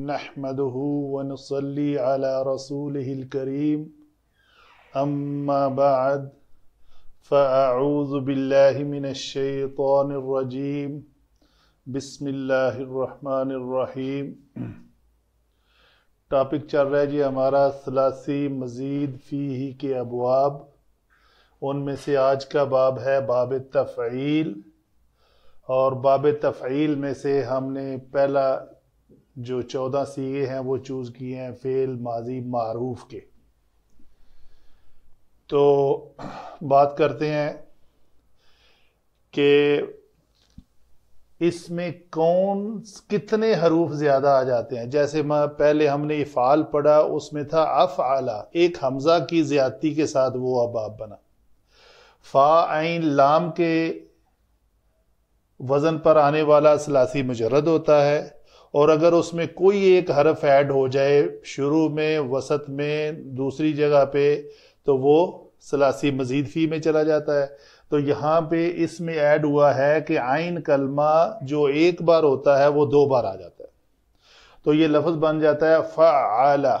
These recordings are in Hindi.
نحمده ونصلي على رسوله الكريم اما بعد فاعوذ بالله من الشيطان الرجيم بسم الله الرحمن الرحيم टॉपिक चल रहा है जी हमारा सलासी मज़ीद फ़ी ही के अबवाब उनमें से आज का बाब है बाब तफ़ील और बाब तफ़ील में से हमने पहला जो चौदह सी ए हैं वो चूज किए हैं फेल माजी मारूफ के तो बात करते हैं कि इसमें कौन कितने हरूफ ज़्यादा आ जाते हैं जैसे मैं पहले हमने इफ़ाल पढ़ा उसमें था अफ आला एक हमज़ा की ज़्यादती के साथ वो अबाब बना फ़ा आइन लाम के वज़न पर आने वाला सलासी मुजरद होता है और अगर उसमें कोई एक हरफ ऐड हो जाए शुरू में वसत में दूसरी जगह पे तो वो सलासी मजीद फ़ी में चला जाता है तो यहाँ पे इसमें ऐड हुआ है कि आइन कलमा जो एक बार होता है वो दो बार आ जाता है तो ये लफ्ज़ बन जाता है फ़ाला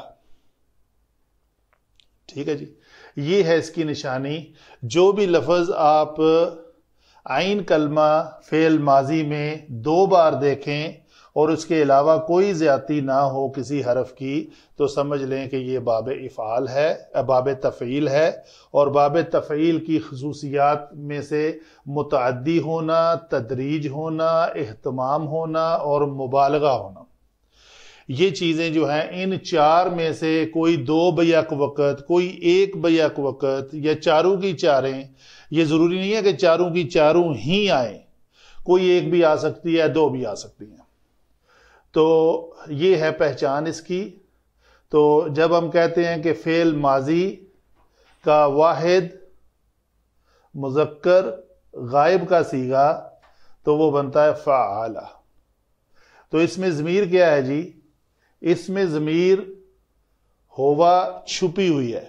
ठीक है जी ये है इसकी निशानी जो भी लफज आप आइन कलमा फेल माजी में दो बार देखें और उसके अलावा कोई ज़्यादती ना हो किसी हरफ की तो समझ लें कि ये बाब इफ़ाल है बाब तफ़ील है और बाब तफ़ील की खसूसियात में से मुतदी होना तदरीज होना अहतमाम होना और मुबालगा होना ये चीज़ें जो हैं इन चार में से कोई दो बैक वक़्त कोई एक बैक वक़्त या चारों की चारें ये ज़रूरी नहीं है कि चारों की चारों ही आएँ कोई एक भी आ सकती है दो भी आ सकती हैं तो ये है पहचान इसकी तो जब हम कहते हैं कि फेल माजी का वाहिद मुजक्कर गायब का सीगा तो वो बनता है फ़ाला तो इसमें ज़मीर क्या है जी इसमें ज़मीर होवा छुपी हुई है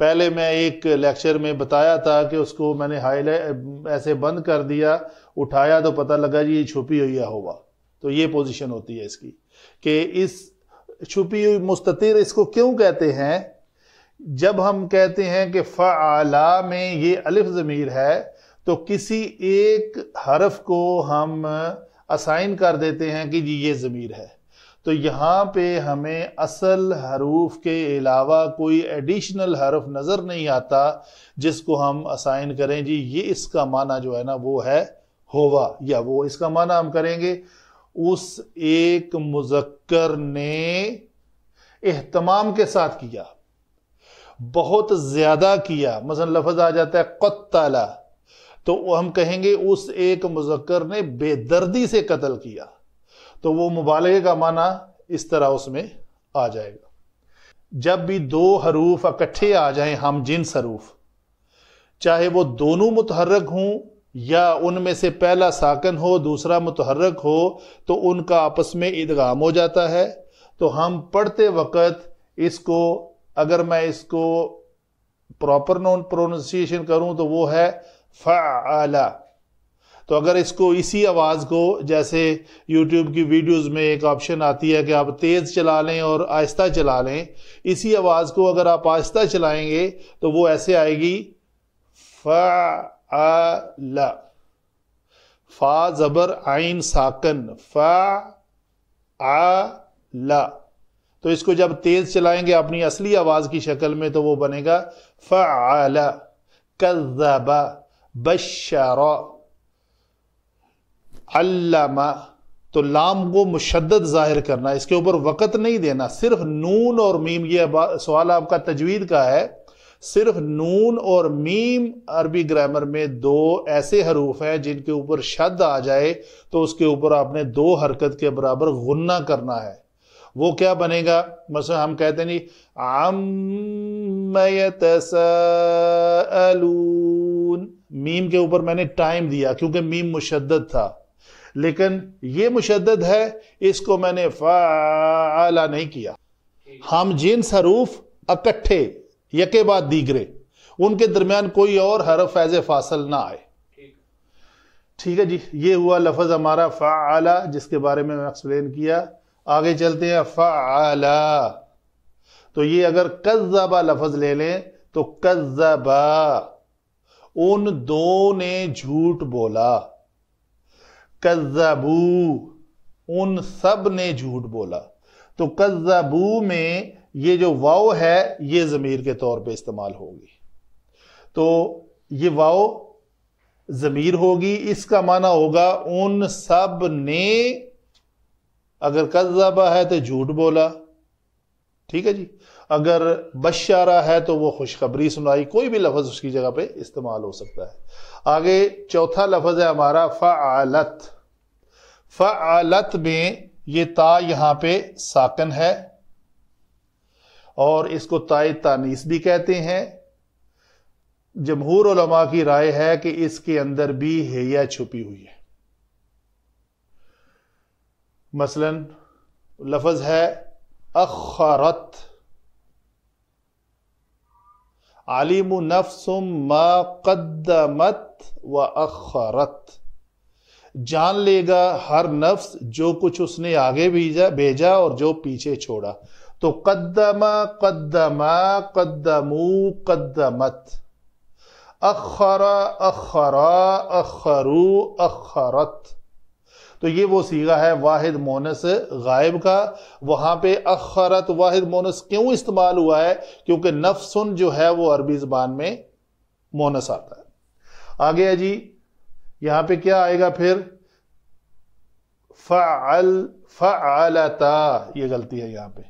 पहले मैं एक लेक्चर में बताया था कि उसको मैंने हाईलाइट ऐसे बंद कर दिया उठाया तो पता लगा जी ये छुपी हुई है होवा तो ये पोजीशन होती है इसकी कि इस छुपी हुई मुस्तिर इसको क्यों कहते हैं जब हम कहते हैं कि फ़ला में ये अलिफ ज़मीर है तो किसी एक हरफ को हम असाइन कर देते हैं कि जी ये ज़मीर है तो यहाँ पे हमें असल हरूफ के अलावा कोई एडिशनल हरफ नज़र नहीं आता जिसको हम असाइन करें जी ये इसका माना जो है ना वो है होवा या वो इसका माना हम करेंगे उस एक मुजक्कर ने एहतमाम के साथ किया बहुत ज्यादा किया मसलन लफज आ जाता है कत्ताला तो हम कहेंगे उस एक मुजक्कर ने बेदर्दी से कत्ल किया तो वो मुबालगे का माना इस तरह उसमें आ जाएगा जब भी दो हरूफ इकट्ठे आ जाएं हम जिन्स हरूफ चाहे वो दोनों मुतहरक हों या उनमें से पहला साकन हो दूसरा मुतहरक हो तो उनका आपस में ईदगाम हो जाता है तो हम पढ़ते वक़्त इसको अगर मैं इसको प्रॉपर नॉन प्रोनाउंसिएशन करूँ तो वो है फ़ाला तो अगर इसको इसी आवाज़ को जैसे YouTube की वीडियोस में एक ऑप्शन आती है कि आप तेज़ चला लें और आहिस्ता चला लें इसी आवाज़ को अगर आप आहिस्ता चलाएंगे तो वो ऐसे आएगी फ़ा अल फा जबर आइन साकन फा आ तो इसको जब तेज चलाएंगे अपनी असली आवाज की शक्ल में तो वो बनेगा फला कजबा बशरा अल्लामा तो लाम को मुशद जाहिर करना इसके ऊपर वक़्त नहीं देना सिर्फ नून और मीम यह सवाल आपका तजवीद का है सिर्फ नून और मीम अरबी ग्रामर में दो ऐसे हरूफ हैं जिनके ऊपर शद आ जाए तो उसके ऊपर आपने दो हरकत के बराबर गुन्ना करना है वो क्या बनेगा मसला हम कहते नहीं आमयतसून मीम के ऊपर मैंने टाइम दिया क्योंकि मीम मुशद था लेकिन ये मुशद है इसको मैंने फाला नहीं किया हम जिन सरूफ इकट्ठे यके बाद दीगरे उनके दरमियान कोई और हरफ फैज फासल ना आए ठीक है जी ये हुआ लफज हमारा आला जिसके बारे में एक्सप्लेन किया आगे चलते हैं आला तो ये अगर कजबा लफज ले लें तो कज्जबा उन दो ने झूठ बोला कज्जबू उन सब ने झूठ बोला तो कज्जबू में ये जो वाओ है ये ज़मीर के तौर पे इस्तेमाल होगी तो ये वाओ ज़मीर होगी इसका माना होगा उन सब ने अगर कज्जबा है तो झूठ बोला ठीक है जी अगर बशारा है तो वो खुशखबरी सुनाई कोई भी लफ्ज़ उसकी जगह पे इस्तेमाल हो सकता है आगे चौथा लफ्ज़ है हमारा फ आलत में ये ता यहां पे साकन है और इसको ताय तानीस भी कहते हैं जमहूर उलमा की राय है कि इसके अंदर भी हैया छुपी हुई है मसलन लफज है अखरत आलिम नफसुम मकदमत व अखरत जान लेगा हर नफ्स जो कुछ उसने आगे भेजा भेजा और जो पीछे छोड़ा तो कदमा कदमा कदमू कदमत अखरा अखरा अखरू अखरत तो ये वो सीगा है वाहिद मोनस गायब का वहां पे अखरत वाहिद मोनस क्यों इस्तेमाल हुआ है क्योंकि नफसुन जो है वो अरबी जबान में मोनस आता है आगे है जी यहां पे क्या आएगा फिर फ़ल फ़लता ये गलती है यहां पे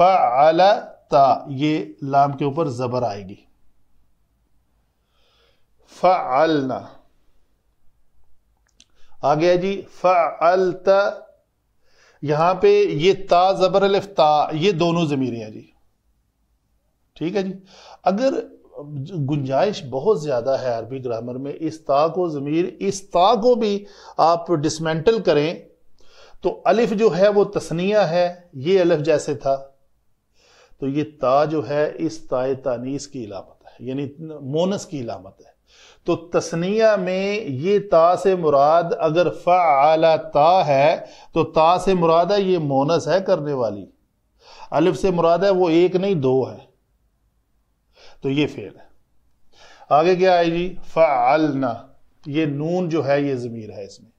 फ़लता ये लाम के ऊपर ज़बर आएगी फ़लना आ गया जी फ़लता यहां पे ये ता ज़बर अलिफ ता ये दोनों ज़मीरें हैं जी ठीक है जी अगर गुंजाइश बहुत ज़्यादा है अरबी ग्रामर में इस ता को ज़मीर इस ता को भी आप डिसमेंटल करें तो अलिफ जो है वो तस्निया है ये अलिफ जैसे था तो ये ता जो है इस ताए तानीस की इलामत है यानी मोनस की इलामत है तो तस्निया में ये ता से मुराद अगर फ़ाला ता है तो ता से मुराद है ये मोनस है करने वाली अलिफ से मुराद है वो एक नहीं दो है तो ये फेल है आगे क्या है जी फ़ालना ये नून जो है ये ज़मीर है इसमें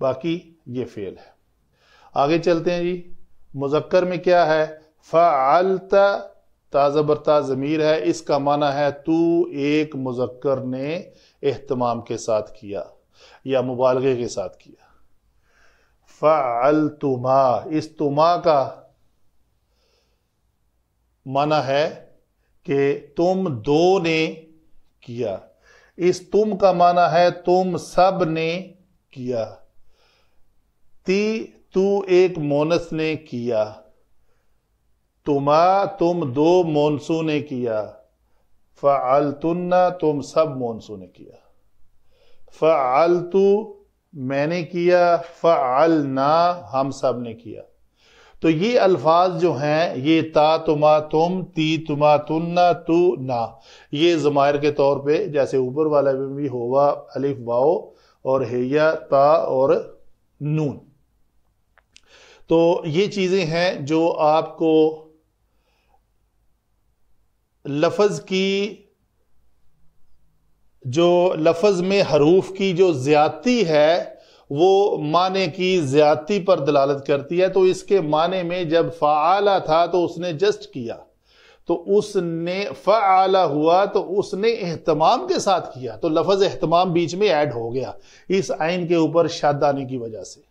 बाकी ये फेल है आगे चलते हैं जी मुजक्कर में क्या है फ़ालत ताज़बरता ज़मीर है इसका माना है तू एक मुजक्कर ने एहतमाम के साथ किया या मुबालगे के साथ किया फल तुमा इस तुमा का माना है कि तुम दो ने किया इस तुम का माना है तुम सब ने किया ती तू एक मोनस ने किया तुमा तुम दो मोनसू ने किया तुन्ना तुम सब मोनसू ने किया तु मैंने किया ना हम सब ने किया तो ये अल्फाज जो हैं ये ता तुमा तुम ती तुमा तुन्ना तू तु, ना ये जमायर के तौर पे जैसे ऊपर वाला में भी होवा अलिफ वाओ और हेया ता और नून तो ये चीज़ें हैं जो आपको लफज की जो लफज में हरूफ की जो ज्यादती है वो माने की ज्यादती पर दलालत करती है तो इसके माने में जब फ़ाला था तो उसने जस्ट किया तो उसने फ़ाला हुआ तो उसने एहतमाम के साथ किया तो लफज एहतमाम बीच में ऐड हो गया इस आइन के ऊपर शाद आने की वजह से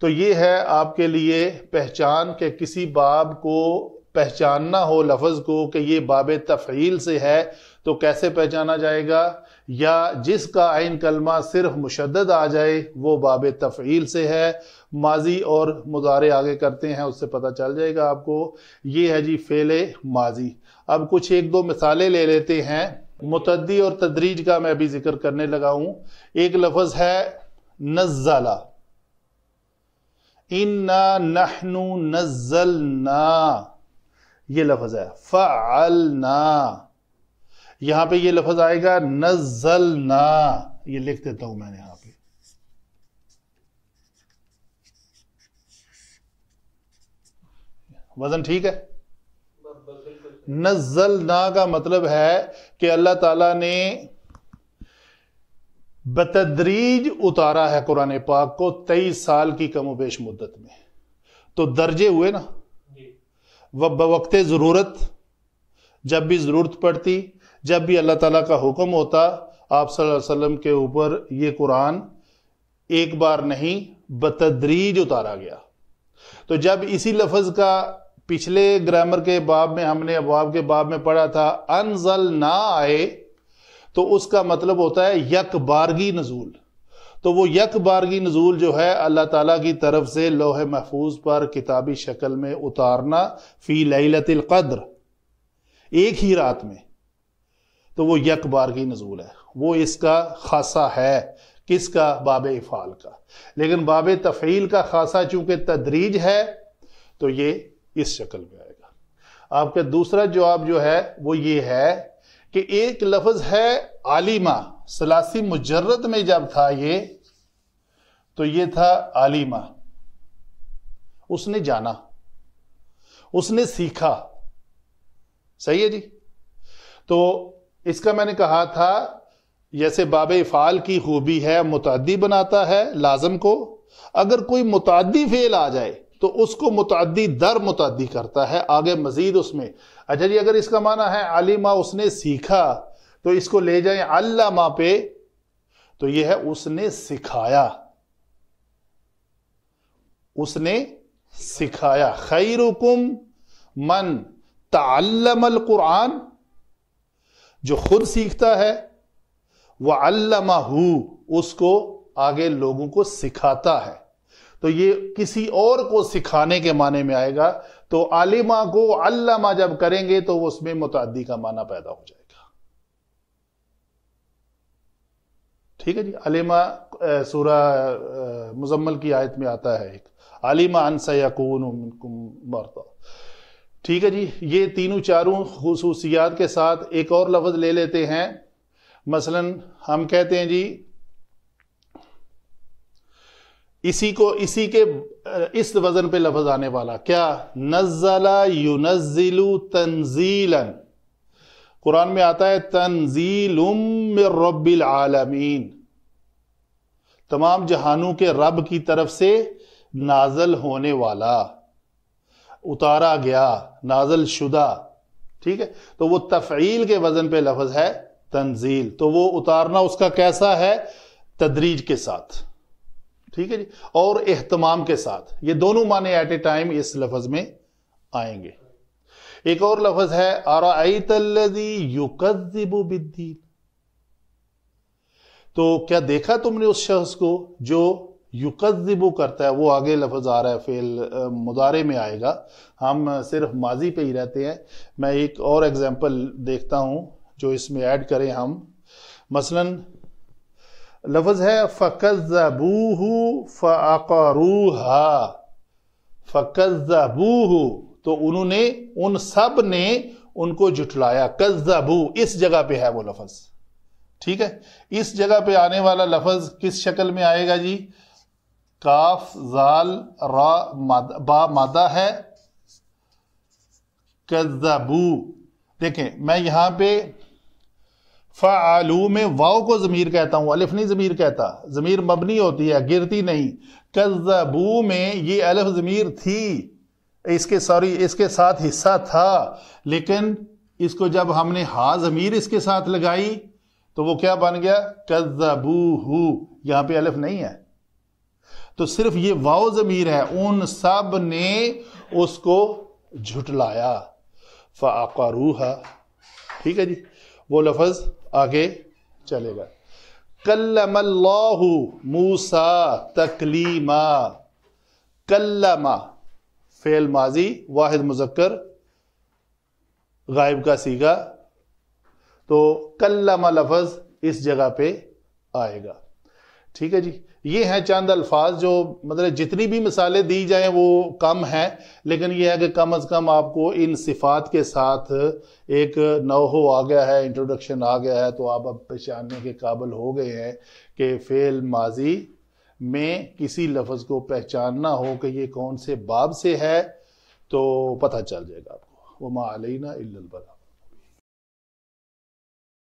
तो ये है आपके लिए पहचान के किसी बाब को पहचानना हो लफ्ज़ को कि ये बाब तफ़ील से है तो कैसे पहचाना जाएगा या जिसका आयन कलमा सिर्फ मुशद आ जाए वो बाब तफ़ील से है माजी और मुजारे आगे करते हैं उससे पता चल जाएगा आपको ये है जी फेले माजी अब कुछ एक दो मिसालें ले लेते हैं मुतदी और तदरीज का मैं अभी जिक्र करने लगा हूं एक लफज है नज़ला इन्ना नहनु नज़लना ये लफज है फल ना यहां पे ये लफज आएगा नजल ना ये लिख देता हूं मैंने यहां पे वजन ठीक है नजल ना का मतलब है कि अल्लाह ताला ने बतदरीज उतारा है कुरान पाक को तेईस साल की कमोबेश मुद्दत में तो दर्जे हुए ना व बवक्त ज़रूरत जब भी ज़रूरत पड़ती जब भी अल्लाह ताला का हुक्म होता आप वसल्लम के ऊपर ये कुरान एक बार नहीं बतदरीज उतारा गया तो जब इसी लफज का पिछले ग्रामर के बाब में हमने अबाब के बाब में पढ़ा था अनजल ना आए तो उसका मतलब होता है यक बारगी नजूल तो वो यक बारगी नज़ूल जो है अल्लाह ताला की तरफ से लोह महफूज पर किताबी शक्ल में उतारना फ़ी कद्र एक ही रात में तो वो यक बारगी नज़ूल है वो इसका खासा है किसका बाब इफ़ाल का लेकिन बाब तफ़ील का खासा चूंकि तदरीज है तो ये इस शक्ल में आएगा आपका दूसरा जवाब जो है वो ये है कि एक लफ्ज़ है आलिमा सलासी मुजरत में जब था ये तो ये था आलिमा उसने जाना उसने सीखा सही है जी तो इसका मैंने कहा था जैसे बाब इफ़ाल की खूबी है मुतदी बनाता है लाजम को अगर कोई मुतदी फेल आ जाए तो उसको मुतदी दर मुतदी करता है आगे मजीद उसमें अच्छा जी अगर इसका माना है आलिमा उसने सीखा तो इसको ले जाए अल्लामा पे तो यह है उसने सिखाया उसने सिखाया खैरुकुम मन तल्लमल कुरान जो खुद सीखता है वह अल्लामा उसको आगे लोगों को सिखाता है तो ये किसी और को सिखाने के माने में आएगा तो आलिमा को अल्लामा जब करेंगे तो उसमें मुतदी का माना पैदा हो जाएगा ठीक है जी अलिमा सूरा मुजम्मल की आयत में आता है एक अलीमा अनसकून ठीक है जी ये तीनों चारों खसूसियात के साथ एक और लफ्ज़ ले लेते हैं मसलन हम कहते हैं जी इसी को इसी के इस वजन पे लफज आने वाला क्या नजला यूनजिलु तंजीलन कुरान में आता है तंजील रबिल आलमीन तमाम जहानों के रब की तरफ से नाजल होने वाला उतारा गया नाजल शुदा ठीक है तो वो तफ़ील के वजन पे लफज है तंजील तो वो उतारना उसका कैसा है तदरीज के साथ ठीक है जी और एहतमाम के साथ ये दोनों माने एट ए टाइम इस लफज में आएंगे एक और लफज है आराईतल्लजी युकजिबु बिद्दीन तो क्या देखा तुमने उस शख्स को जो युकज़िबु करता है वो आगे लफज आ रहा है फेल मुदारे में आएगा हम सिर्फ माजी पे ही रहते हैं मैं एक और एग्ज़ाम्पल देखता हूँ जो इसमें ऐड करें हम मसलन लफज है फ़कज़बूहू फ़ारूहा तो उन्होंने उन सब ने उनको जुटलाया कज़बू इस जगह पे है वो लफज ठीक है इस जगह पे आने वाला लफज किस शक्ल में आएगा जी काफ जाल रा मादा है कजबू देखें मैं यहां पे फ़ालू में वाओ को ज़मीर कहता हूँ अलिफ नहीं ज़मीर कहता ज़मीर मबनी होती है गिरती नहीं कजबू में ये अलिफ ज़मीर थी इसके सॉरी इसके साथ हिस्सा था लेकिन इसको जब हमने हा ज़मीर इसके साथ लगाई तो वो क्या बन गया कजबू यहां पे अलिफ नहीं है तो सिर्फ ये वाओ जमीर है उन सब ने उसको झुटलाया फाकारूहा ठीक है जी वो लफज आगे चलेगा कल्लमल्लाहु मूसा तकलीमा कल्लमा फेल माजी वाहिद मुजक्कर गायब का सीगा तो कल्लमा लफज इस जगह पे आएगा ठीक है जी ये हैं चंद अल्फाज जो मतलब जितनी भी मिसालें दी जाएं वो कम हैं लेकिन ये है कि कम अज़ कम आपको इन सिफात के साथ एक नवहो आ गया है इंट्रोडक्शन आ गया है तो आप अब पहचानने के काबिल हो गए हैं कि फ़ेल माजी में किसी लफ्ज़ को पहचानना हो कि ये कौन से बाब से है तो पता चल जाएगा आपको वो अलैना इल्लल बला